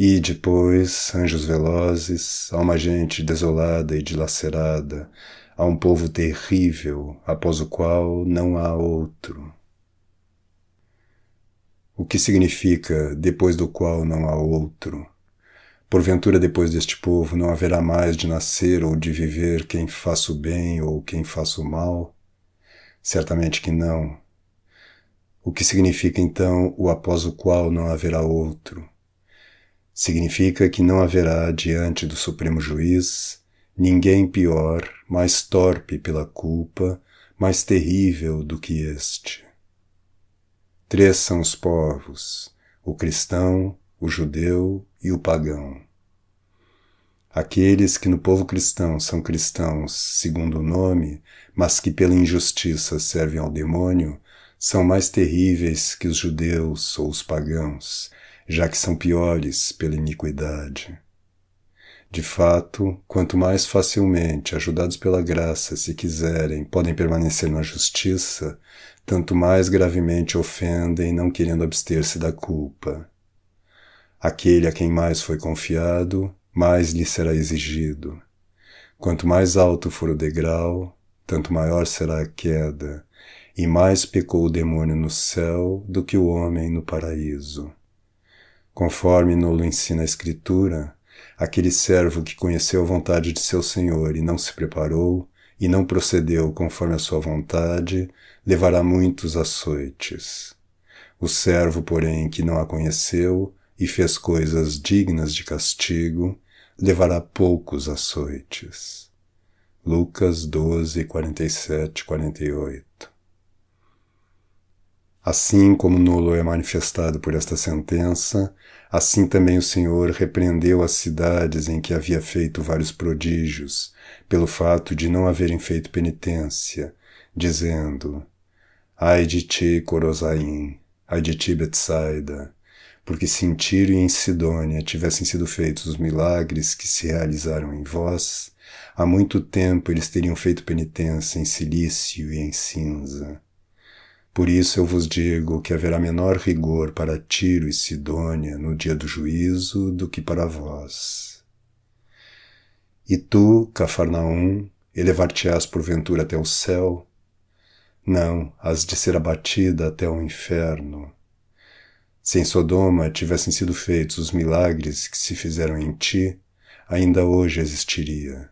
E depois, anjos velozes, a uma gente desolada e dilacerada, a um povo terrível, após o qual não há outro. O que significa depois do qual não há outro? Porventura, depois deste povo, não haverá mais de nascer ou de viver quem faça o bem ou quem faça o mal? Certamente que não. O que significa então o após o qual não haverá outro? Significa que não haverá diante do Supremo Juiz ninguém pior, mais torpe pela culpa, mais terrível do que este. Três são os povos, o cristão, o judeu e o pagão. Aqueles que no povo cristão são cristãos segundo o nome, mas que pela injustiça servem ao demônio, são mais terríveis que os judeus ou os pagãos, já que são piores pela iniquidade. De fato, quanto mais facilmente, ajudados pela graça, se quiserem, podem permanecer na justiça, tanto mais gravemente ofendem, não querendo abster-se da culpa. Aquele a quem mais foi confiado, mais lhe será exigido. Quanto mais alto for o degrau, tanto maior será a queda, e mais pecou o demônio no céu do que o homem no paraíso. Conforme nos ensina a Escritura, aquele servo que conheceu a vontade de seu senhor e não se preparou, e não procedeu conforme a sua vontade, levará muitos açoites. O servo, porém, que não a conheceu e fez coisas dignas de castigo, levará poucos açoites. Lucas 12, 47, 48 Assim como nulo é manifestado por esta sentença, assim também o Senhor repreendeu as cidades em que havia feito vários prodígios, pelo fato de não haverem feito penitência, dizendo: Ai de ti, Corozaim, ai de ti, Betsaida, porque se em Tiro e em Sidônia tivessem sido feitos os milagres que se realizaram em vós, há muito tempo eles teriam feito penitência em silício e em cinza. Por isso eu vos digo que haverá menor rigor para Tiro e Sidônia no dia do juízo do que para vós. E tu, Cafarnaum, elevar-te-ás porventura até o céu? Não, has de ser abatida até o inferno. Se em Sodoma tivessem sido feitos os milagres que se fizeram em ti, ainda hoje existiria.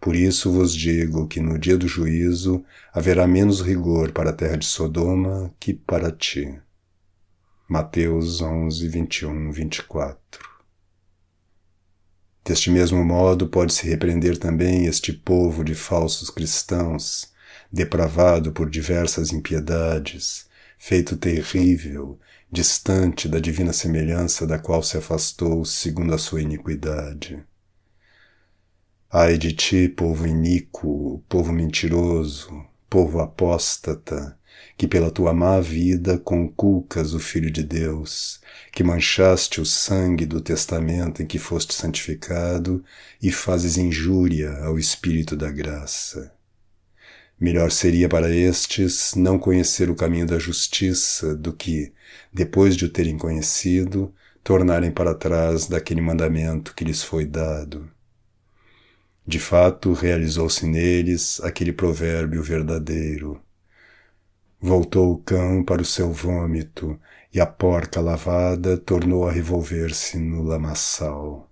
Por isso vos digo que no dia do juízo haverá menos rigor para a terra de Sodoma que para ti. Mateus 11, 21, 24. Deste mesmo modo, pode-se repreender também este povo de falsos cristãos, depravado por diversas impiedades, feito terrível, distante da divina semelhança da qual se afastou segundo a sua iniquidade. Ai de ti, povo iníquo, povo mentiroso, povo apóstata, que pela tua má vida conculcas o Filho de Deus, que manchaste o sangue do testamento em que foste santificado e fazes injúria ao Espírito da graça. Melhor seria para estes não conhecer o caminho da justiça do que, depois de o terem conhecido, tornarem para trás daquele mandamento que lhes foi dado. De fato, realizou-se neles aquele provérbio verdadeiro. Voltou o cão para o seu vômito, e a porca lavada tornou a revolver-se no lamaçal.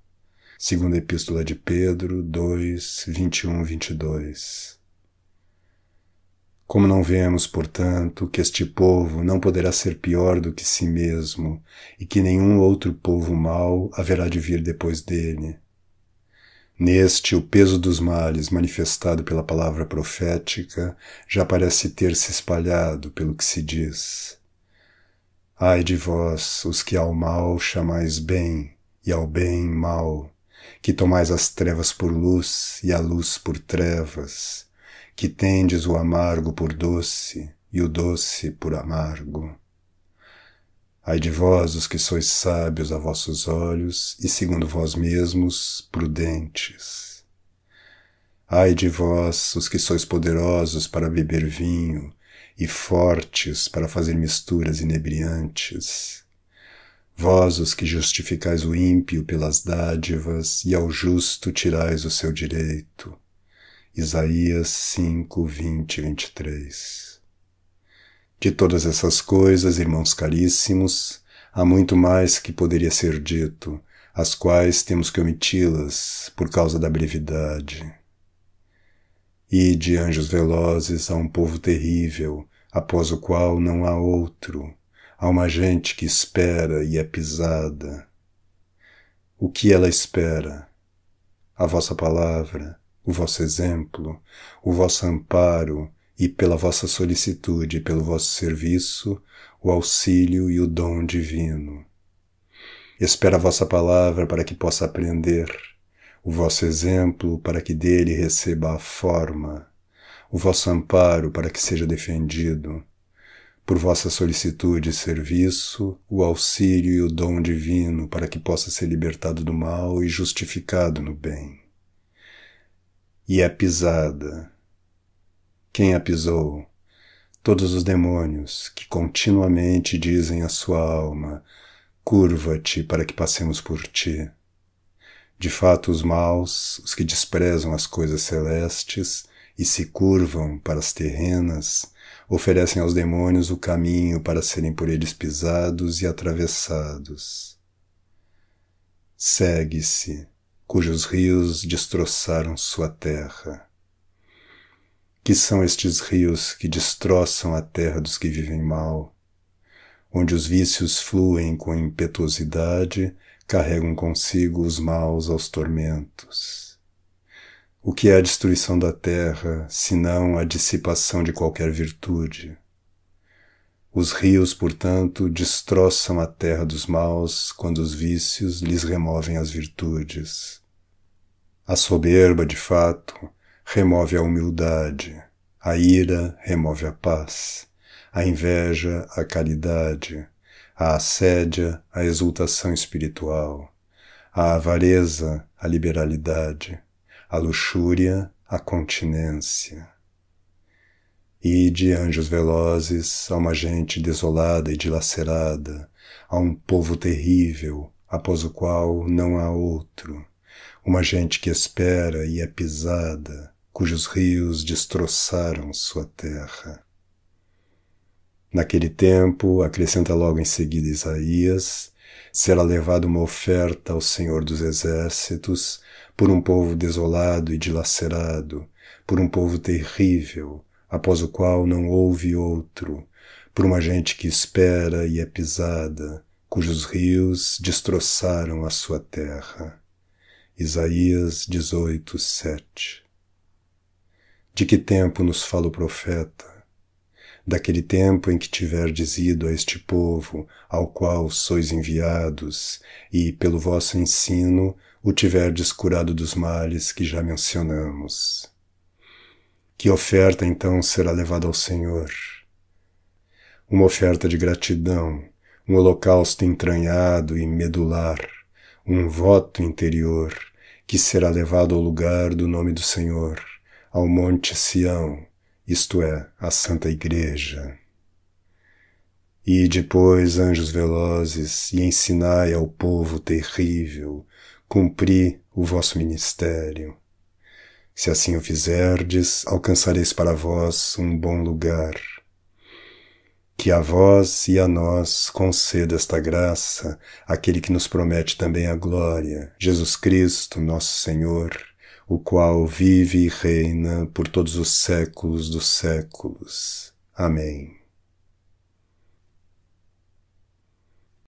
Segunda Epístola de Pedro 2, 21, 22. Como não vemos, portanto, que este povo não poderá ser pior do que si mesmo, e que nenhum outro povo mau haverá de vir depois dele. Neste, o peso dos males, manifestado pela palavra profética, já parece ter se espalhado pelo que se diz. Ai de vós, os que ao mal chamais bem, e ao bem mal, que tomais as trevas por luz e a luz por trevas, que tendes o amargo por doce e o doce por amargo. Ai de vós, os que sois sábios a vossos olhos, e segundo vós mesmos, prudentes. Ai de vós, os que sois poderosos para beber vinho, e fortes para fazer misturas inebriantes. Vós, os que justificais o ímpio pelas dádivas, e ao justo tirais o seu direito. Isaías 5, 20 e 23. De todas essas coisas, irmãos caríssimos, há muito mais que poderia ser dito, as quais temos que omiti-las por causa da brevidade. E de anjos velozes há um povo terrível, após o qual não há outro, há uma gente que espera e é pisada. O que ela espera? A vossa palavra, o vosso exemplo, o vosso amparo, e pela vossa solicitude, pelo vosso serviço, o auxílio e o dom divino. Espero a vossa palavra para que possa aprender, o vosso exemplo para que dele receba a forma, o vosso amparo para que seja defendido. Por vossa solicitude e serviço, o auxílio e o dom divino para que possa ser libertado do mal e justificado no bem. E a é pisada, quem a pisou, todos os demônios que continuamente dizem à sua alma: curva-te para que passemos por ti. De fato, os maus, os que desprezam as coisas celestes e se curvam para as terrenas, oferecem aos demônios o caminho para serem por eles pisados e atravessados. Segue-se, cujos rios destroçaram sua terra. Que são estes rios que destroçam a terra dos que vivem mal, onde os vícios fluem com impetuosidade, carregam consigo os maus aos tormentos. O que é a destruição da terra, senão a dissipação de qualquer virtude? Os rios, portanto, destroçam a terra dos maus quando os vícios lhes removem as virtudes. A soberba, de fato, remove a humildade, a ira remove a paz, a inveja a caridade, a assédia a exultação espiritual, a avareza a liberalidade, a luxúria a continência. E de anjos velozes a uma gente desolada e dilacerada, a um povo terrível, após o qual não há outro, uma gente que espera e é pisada, cujos rios destroçaram sua terra. Naquele tempo, acrescenta logo em seguida Isaías, será levada uma oferta ao Senhor dos Exércitos por um povo desolado e dilacerado, por um povo terrível, após o qual não houve outro, por uma gente que espera e é pisada, cujos rios destroçaram a sua terra. Isaías 18, 7 de que tempo nos fala o profeta? Daquele tempo em que tiverdes ido a este povo, ao qual sois enviados, e, pelo vosso ensino, o tiverdes curado dos males que já mencionamos. Que oferta então será levada ao Senhor? Uma oferta de gratidão, um holocausto entranhado e medular, um voto interior, que será levado ao lugar do nome do Senhor ao Monte Sião, isto é, à Santa Igreja. E depois, anjos velozes, e ensinai ao povo terrível, cumpri o vosso ministério. Se assim o fizerdes, alcançareis para vós um bom lugar. Que a vós e a nós conceda esta graça, aquele que nos promete também a glória, Jesus Cristo, nosso Senhor o qual vive e reina por todos os séculos dos séculos. Amém.